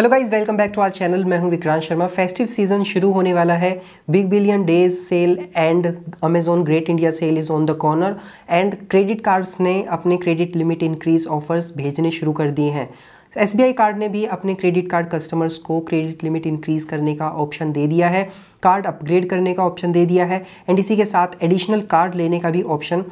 hello guys welcome back to our channel मैं हूं Vikrant Sharma festive season शुरू होने वाला है big billion days sale and Amazon great India sale is on the corner and credit cards ने अपने credit limit increase offers भेजने शुरू कर दिए हैं एस कार्ड ने भी अपने क्रेडिट कार्ड कस्टमर्स को क्रेडिट लिमिट इंक्रीज़ करने का ऑप्शन दे दिया है कार्ड अपग्रेड करने का ऑप्शन दे दिया है एंड इसी के साथ एडिशनल कार्ड लेने का भी ऑप्शन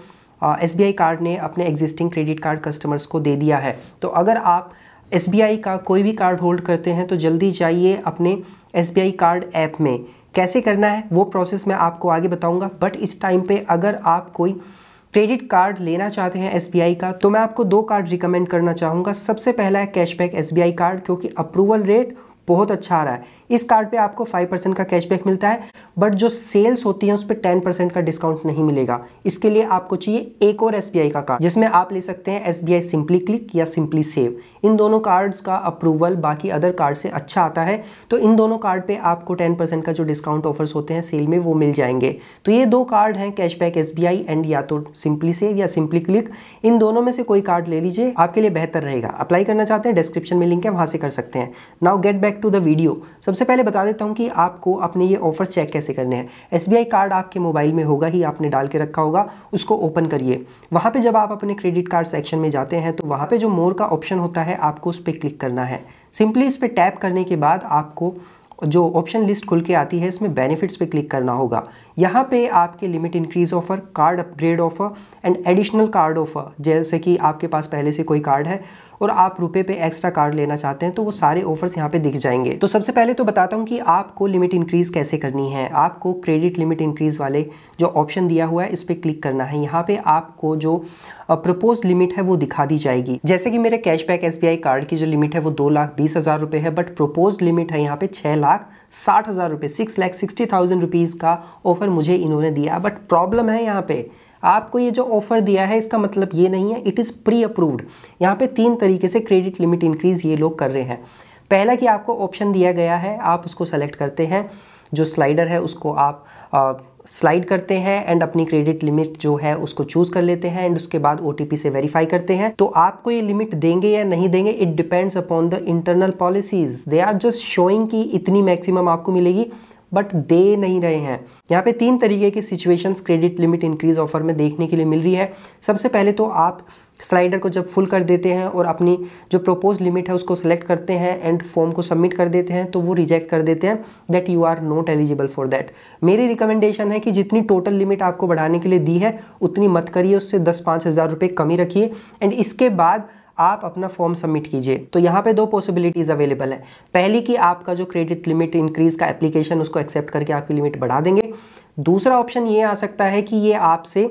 एस कार्ड ने अपने एग्जिस्टिंग क्रेडिट कार्ड कस्टमर्स को दे दिया है तो अगर आप एस का कोई भी कार्ड होल्ड करते हैं तो जल्दी जाइए अपने एस कार्ड ऐप में कैसे करना है वो प्रोसेस मैं आपको आगे बताऊंगा बट इस टाइम पे अगर आप कोई क्रेडिट कार्ड लेना चाहते हैं एस का तो मैं आपको दो कार्ड रिकमेंड करना चाहूँगा सबसे पहला है कैशबैक एस कार्ड क्योंकि अप्रूवल रेट बहुत अच्छा आ रहा है इस कार्ड पे आपको 5% का कैशबैक मिलता है बट जो सेल्स होती है उस पर टेन परसेंट का डिस्काउंट नहीं मिलेगा इसके लिए आपको चाहिए एक और एस का कार्ड जिसमें आप ले सकते हैं एस सिंपली क्लिक या सिंपली सेव इन दोनों कार्ड्स का अप्रूवल बाकी अदर कार्ड से अच्छा आता है तो इन दोनों कार्ड पर आपको टेन का जो डिस्काउंट ऑफर्स होते हैं सेल में वो मिल जाएंगे तो ये दो कार्ड हैं कैशबैक एस एंड या तो सिंपली सेव या सिंपली क्लिक इन दोनों में से कोई कार्ड ले लीजिए आपके लिए बेहतर रहेगा अप्लाई करना चाहते हैं डिस्क्रिप्शन में लिंक है वहां से कर सकते हैं now get back back to the video सबसे पहले बता देता हूँ कि आपको अपने ये ऑफर चेक कैसे करने हैं एस कार्ड आपके मोबाइल में होगा ही आपने डाल के रखा होगा उसको ओपन करिए वहाँ पर जब आप अपने क्रेडिट कार्ड सेक्शन में जाते हैं तो वहाँ पर जो मोर का ऑप्शन होता है आपको उस पर क्लिक करना है सिंपली इस पर टैप करने के बाद आपको जो ऑप्शन लिस्ट खुल के आती है इसमें बेनिफिट्स पे क्लिक करना होगा यहाँ पे आपके limit increase offer card upgrade offer and additional card offer जैसे कि आपके पास पहले से कोई कार्ड है और आप रुपये पे एक्स्ट्रा कार्ड लेना चाहते हैं तो वो सारे ऑफर्स यहाँ पे दिख जाएंगे तो सबसे पहले तो बताता हूँ कि आपको लिमिट इंक्रीज़ कैसे करनी है आपको क्रेडिट लिमिट इंक्रीज़ वाले जो ऑप्शन दिया हुआ है इस पर क्लिक करना है यहाँ पे आपको जो प्रपोज लिमिट है वो दिखा दी जाएगी जैसे कि मेरे कैशबैक एस कार्ड की जो लिमिट है वो दो लाख बीस हज़ार रुपये है बट प्रपोज लिमिट है यहाँ पे छः लाख साठ हज़ार रुपये six lakh sixty thousand rupees का ऑफ़र मुझे इन्होंने दिया बट प्रॉब्लम है यहाँ पे आपको ये जो ऑफ़र दिया है इसका मतलब ये नहीं है इट इज़ प्री अप्रूव्ड यहाँ पे तीन तरीके से क्रेडिट लिमिट इंक्रीज़ ये लोग कर रहे हैं पहला कि आपको ऑप्शन दिया गया है आप उसको सेलेक्ट करते हैं जो स्लाइडर है उसको आप आ, स्लाइड करते हैं एंड अपनी क्रेडिट लिमिट जो है उसको चूज़ कर लेते हैं एंड उसके बाद ओ से वेरीफाई करते हैं तो आपको ये लिमिट देंगे या नहीं देंगे it depends upon the internal policies they are just showing कि इतनी मैक्सिमम आपको मिलेगी बट दे नहीं रहे हैं यहाँ पे तीन तरीके की situations credit limit increase offer में देखने के लिए मिल रही है सबसे पहले तो आप स्लाइडर को जब फुल कर देते हैं और अपनी जो प्रपोज लिमिट है उसको सेलेक्ट करते हैं एंड फॉर्म को सबमिट कर देते हैं तो वो रिजेक्ट कर देते हैं that you are not eligible for that मेरी रिकमेंडेशन है कि जितनी टोटल लिमिट आपको बढ़ाने के लिए दी है उतनी मत करिए उससे दस पाँच हज़ार रुपये कमी रखिए एंड इसके बाद आप अपना फॉर्म सबमिट कीजिए तो यहाँ पे दो पॉसिबिलिटीज़ अवेलेबल है पहली कि आपका जो क्रेडिट लिमिट इंक्रीज़ का एप्लीकेशन उसको एक्सेप्ट करके आपकी लिमिट बढ़ा देंगे दूसरा ऑप्शन ये आ सकता है कि ये आपसे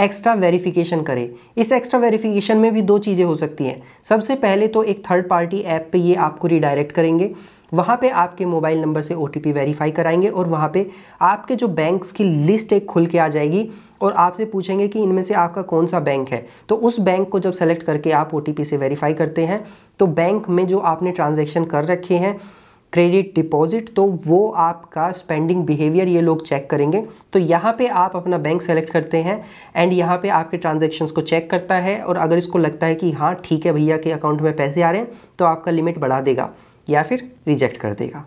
एक्स्ट्रा वेरिफिकेशन करें इस एक्स्ट्रा वेरिफिकेशन में भी दो चीज़ें हो सकती हैं सबसे पहले तो एक थर्ड पार्टी ऐप पे ये आपको रिडायरेक्ट करेंगे वहाँ पे आपके मोबाइल नंबर से ओ टी वेरीफाई कराएंगे और वहाँ पे आपके जो बैंक्स की लिस्ट एक खुल के आ जाएगी और आपसे पूछेंगे कि इनमें से आपका कौन सा बैंक है तो उस बैंक को जब सेलेक्ट करके आप ओ से वेरीफाई करते हैं तो बैंक में जो आपने ट्रांजेक्शन कर रखे हैं क्रेडिट डिपॉजिट तो वो आपका स्पेंडिंग बिहेवियर ये लोग चेक करेंगे तो यहाँ पे आप अपना बैंक सेलेक्ट करते हैं एंड यहाँ पे आपके ट्रांजेक्शन्स को चेक करता है और अगर इसको लगता है कि हाँ ठीक है भैया के अकाउंट में पैसे आ रहे हैं तो आपका लिमिट बढ़ा देगा या फिर रिजेक्ट कर देगा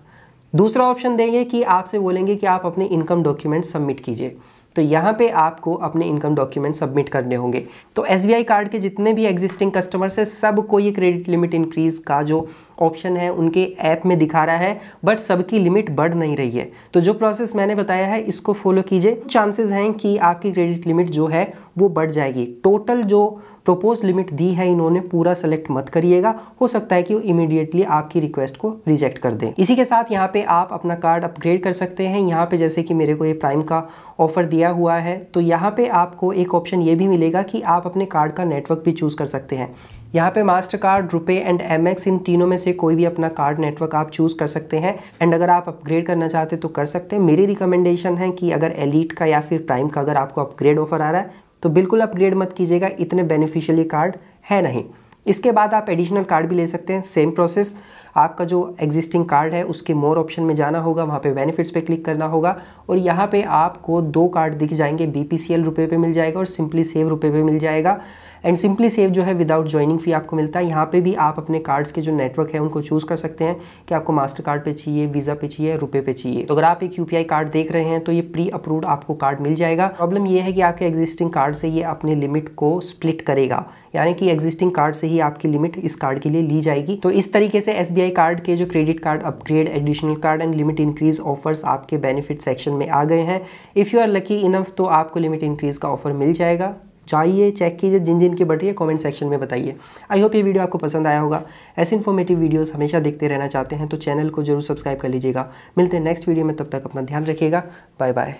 दूसरा ऑप्शन देंगे कि आपसे बोलेंगे कि आप अपने इनकम डॉक्यूमेंट सबमिट कीजिए तो यहाँ पे आपको अपने इनकम डॉक्यूमेंट सबमिट करने होंगे तो एस कार्ड के जितने भी एग्जिस्टिंग कस्टमर्स हैं सबको ये क्रेडिट लिमिट इंक्रीज़ का जो ऑप्शन है उनके ऐप में दिखा रहा है बट सबकी लिमिट बढ़ नहीं रही है तो जो प्रोसेस मैंने बताया है इसको फॉलो कीजिए चांसेस हैं कि आपकी क्रेडिट लिमिट जो है वो बढ़ जाएगी टोटल जो प्रपोज लिमिट दी है इन्होंने पूरा सेलेक्ट मत करिएगा हो सकता है कि वो इमीडिएटली आपकी रिक्वेस्ट को रिजेक्ट कर दें इसी के साथ यहाँ पे आप अपना कार्ड अपग्रेड कर सकते हैं यहाँ पे जैसे कि मेरे को ये प्राइम का ऑफर दिया हुआ है तो यहाँ पे आपको एक ऑप्शन ये भी मिलेगा कि आप अपने कार्ड का नेटवर्क भी चूज़ कर सकते हैं यहाँ पे Mastercard RuPay and M इन तीनों में से कोई भी अपना कार्ड नेटवर्क आप चूज़ कर सकते हैं एंड अगर आप अपग्रेड करना चाहते तो कर सकते हैं मेरी रिकमेंडेशन है कि अगर एलिट का या फिर प्राइम का अगर आपको अपग्रेड ऑफर आ रहा है तो बिल्कुल अपग्रेड मत कीजिएगा इतने बेनिफिशियल कार्ड है नहीं इसके बाद आप एडिशनल कार्ड भी ले सकते हैं सेम प्रोसेस आपका जो एग्जिस्टिंग कार्ड है उसके मोर ऑप्शन में जाना होगा वहाँ पे बेनिफिट्स पे क्लिक करना होगा और यहाँ पे आपको दो कार्ड दिख जाएंगे बी पी सी एल रुपये पे मिल जाएगा और सिंपली सेव रुपये पे मिल जाएगा एंड सिंपली सेव जो है विदाउट ज्वाइनिंग फ़ी आपको मिलता है यहाँ पे भी आप अपने कार्ड्स के जो नेटवर्क है उनको चूज़ कर सकते हैं कि आपको मास्टर कार्ड पे चाहिए वीज़ा पे चाहिए रुपये पे चाहिए तो अगर आप एक यूपीआई कार्ड देख रहे हैं तो ये प्री अप्रूव्ड आपको कार्ड मिल जाएगा प्रॉब्लम ये है कि आपके एग्जिस्टिंग कार्ड से ये अपने लिमिट को स्प्लिट करेगा यानी कि एग्जिस्टिंग कार्ड से ही आपकी लिमिट इस कार्ड के लिए ली जाएगी तो इस तरीके से एस एसबीआई कार्ड के जो credit card upgrade additional card and limit increase offers आपके बेनिफिट सेक्शन में आ गए हैं if you are lucky enough तो आपको लिमिट इंक्रीज़ का ऑफर मिल जाएगा चाहिए चेक कीजिए जिन जिन की बढ़ रही है कमेंट सेक्शन में बताइए आई होप ये वीडियो आपको पसंद आया होगा ऐसे इन्फॉर्मेटिव वीडियोस हमेशा देखते रहना चाहते हैं तो चैनल को जरूर सब्सक्राइब कर लीजिएगा मिलते हैं नेक्स्ट वीडियो में तब तक अपना ध्यान रखिएगा बाय बाय